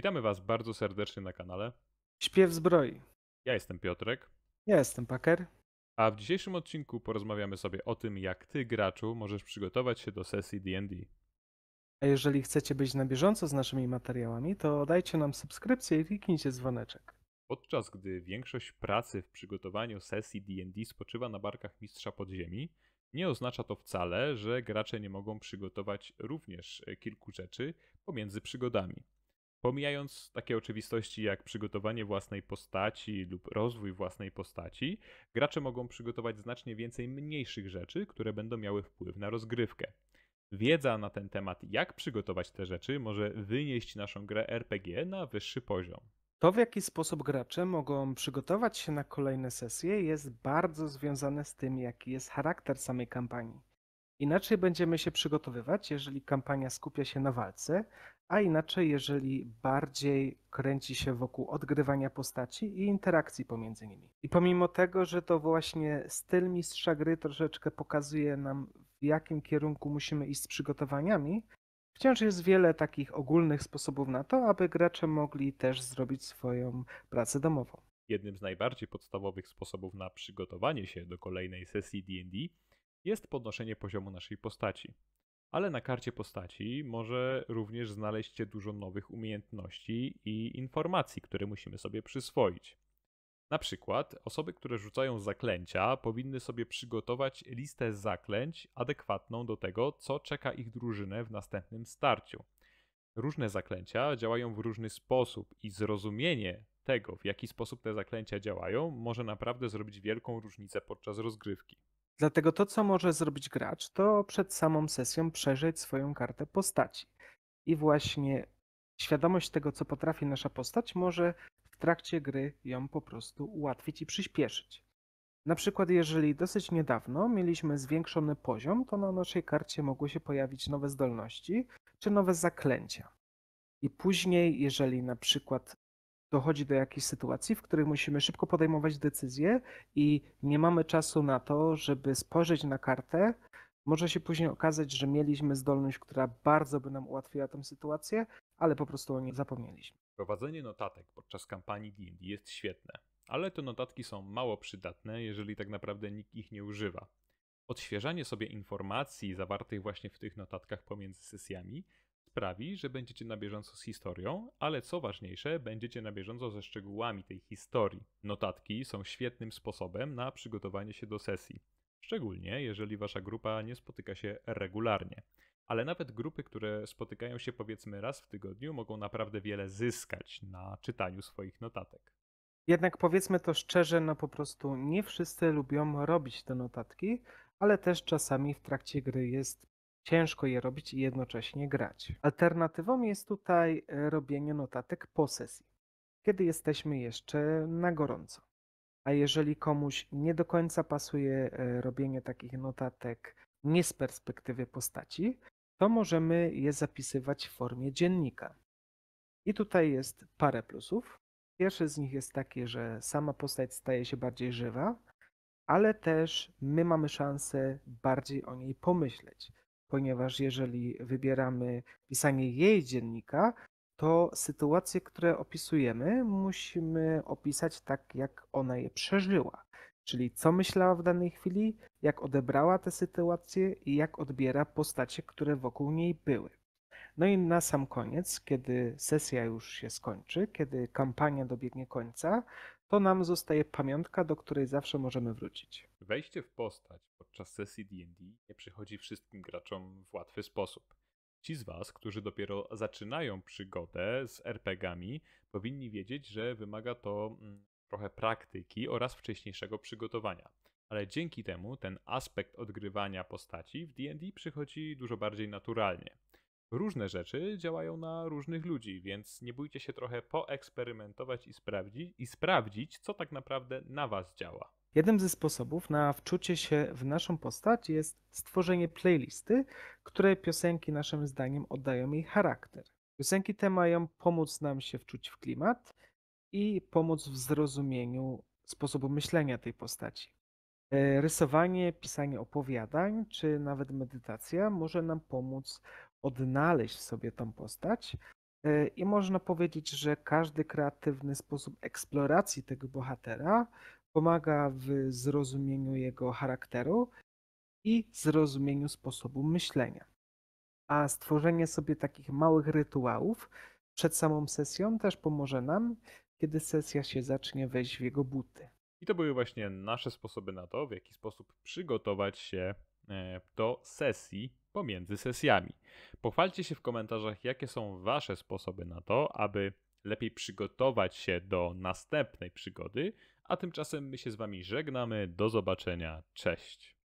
Witamy Was bardzo serdecznie na kanale. Śpiew zbroi. Ja jestem Piotrek. Ja jestem Paker. A w dzisiejszym odcinku porozmawiamy sobie o tym, jak ty, graczu, możesz przygotować się do sesji DD. A jeżeli chcecie być na bieżąco z naszymi materiałami, to dajcie nam subskrypcję i kliknijcie dzwoneczek. Podczas gdy większość pracy w przygotowaniu sesji DD spoczywa na barkach mistrza podziemi, nie oznacza to wcale, że gracze nie mogą przygotować również e, kilku rzeczy pomiędzy przygodami. Pomijając takie oczywistości jak przygotowanie własnej postaci lub rozwój własnej postaci, gracze mogą przygotować znacznie więcej mniejszych rzeczy, które będą miały wpływ na rozgrywkę. Wiedza na ten temat, jak przygotować te rzeczy, może wynieść naszą grę RPG na wyższy poziom. To, w jaki sposób gracze mogą przygotować się na kolejne sesje, jest bardzo związane z tym, jaki jest charakter samej kampanii. Inaczej będziemy się przygotowywać, jeżeli kampania skupia się na walce, a inaczej, jeżeli bardziej kręci się wokół odgrywania postaci i interakcji pomiędzy nimi. I pomimo tego, że to właśnie styl mistrza gry troszeczkę pokazuje nam, w jakim kierunku musimy iść z przygotowaniami, wciąż jest wiele takich ogólnych sposobów na to, aby gracze mogli też zrobić swoją pracę domową. Jednym z najbardziej podstawowych sposobów na przygotowanie się do kolejnej sesji DD jest podnoszenie poziomu naszej postaci. Ale na karcie postaci może również znaleźć się dużo nowych umiejętności i informacji, które musimy sobie przyswoić. Na przykład osoby, które rzucają zaklęcia, powinny sobie przygotować listę zaklęć adekwatną do tego, co czeka ich drużynę w następnym starciu. Różne zaklęcia działają w różny sposób i zrozumienie tego, w jaki sposób te zaklęcia działają, może naprawdę zrobić wielką różnicę podczas rozgrywki. Dlatego to, co może zrobić gracz, to przed samą sesją przejrzeć swoją kartę postaci. I właśnie świadomość tego, co potrafi nasza postać, może w trakcie gry ją po prostu ułatwić i przyspieszyć. Na przykład, jeżeli dosyć niedawno mieliśmy zwiększony poziom, to na naszej karcie mogły się pojawić nowe zdolności czy nowe zaklęcia. I później, jeżeli na przykład dochodzi do jakiejś sytuacji, w której musimy szybko podejmować decyzje i nie mamy czasu na to, żeby spojrzeć na kartę. Może się później okazać, że mieliśmy zdolność, która bardzo by nam ułatwiła tę sytuację, ale po prostu o niej zapomnieliśmy. Prowadzenie notatek podczas kampanii D&D jest świetne, ale te notatki są mało przydatne, jeżeli tak naprawdę nikt ich nie używa. Odświeżanie sobie informacji zawartych właśnie w tych notatkach pomiędzy sesjami sprawi, że będziecie na bieżąco z historią, ale co ważniejsze, będziecie na bieżąco ze szczegółami tej historii. Notatki są świetnym sposobem na przygotowanie się do sesji. Szczególnie jeżeli wasza grupa nie spotyka się regularnie. Ale nawet grupy, które spotykają się powiedzmy raz w tygodniu, mogą naprawdę wiele zyskać na czytaniu swoich notatek. Jednak powiedzmy to szczerze, no po prostu nie wszyscy lubią robić te notatki, ale też czasami w trakcie gry jest Ciężko je robić i jednocześnie grać. Alternatywą jest tutaj e, robienie notatek po sesji, kiedy jesteśmy jeszcze na gorąco. A jeżeli komuś nie do końca pasuje e, robienie takich notatek nie z perspektywy postaci, to możemy je zapisywać w formie dziennika. I tutaj jest parę plusów. Pierwszy z nich jest taki, że sama postać staje się bardziej żywa, ale też my mamy szansę bardziej o niej pomyśleć ponieważ jeżeli wybieramy pisanie jej dziennika, to sytuacje, które opisujemy, musimy opisać tak, jak ona je przeżyła. Czyli co myślała w danej chwili, jak odebrała te sytuacje i jak odbiera postacie, które wokół niej były. No i na sam koniec, kiedy sesja już się skończy, kiedy kampania dobiegnie końca, to nam zostaje pamiątka, do której zawsze możemy wrócić. Wejście w postać podczas sesji D&D nie przychodzi wszystkim graczom w łatwy sposób. Ci z Was, którzy dopiero zaczynają przygodę z RPG-ami, powinni wiedzieć, że wymaga to mm, trochę praktyki oraz wcześniejszego przygotowania. Ale dzięki temu ten aspekt odgrywania postaci w D&D przychodzi dużo bardziej naturalnie różne rzeczy działają na różnych ludzi, więc nie bójcie się trochę poeksperymentować i sprawdzić, i sprawdzić, co tak naprawdę na was działa. Jednym ze sposobów na wczucie się w naszą postać jest stworzenie playlisty, które piosenki naszym zdaniem oddają jej charakter. Piosenki te mają pomóc nam się wczuć w klimat i pomóc w zrozumieniu sposobu myślenia tej postaci. E, rysowanie, pisanie opowiadań, czy nawet medytacja może nam pomóc odnaleźć sobie tą postać. E, I można powiedzieć, że każdy kreatywny sposób eksploracji tego bohatera pomaga w zrozumieniu jego charakteru i zrozumieniu sposobu myślenia. A stworzenie sobie takich małych rytuałów przed samą sesją też pomoże nam, kiedy sesja się zacznie, wejść w jego buty. I to były właśnie nasze sposoby na to, w jaki sposób przygotować się e, do sesji pomiędzy sesjami. Pochwalcie się w komentarzach, jakie są Wasze sposoby na to, aby lepiej przygotować się do następnej przygody, a tymczasem my się z Wami żegnamy. Do zobaczenia. Cześć.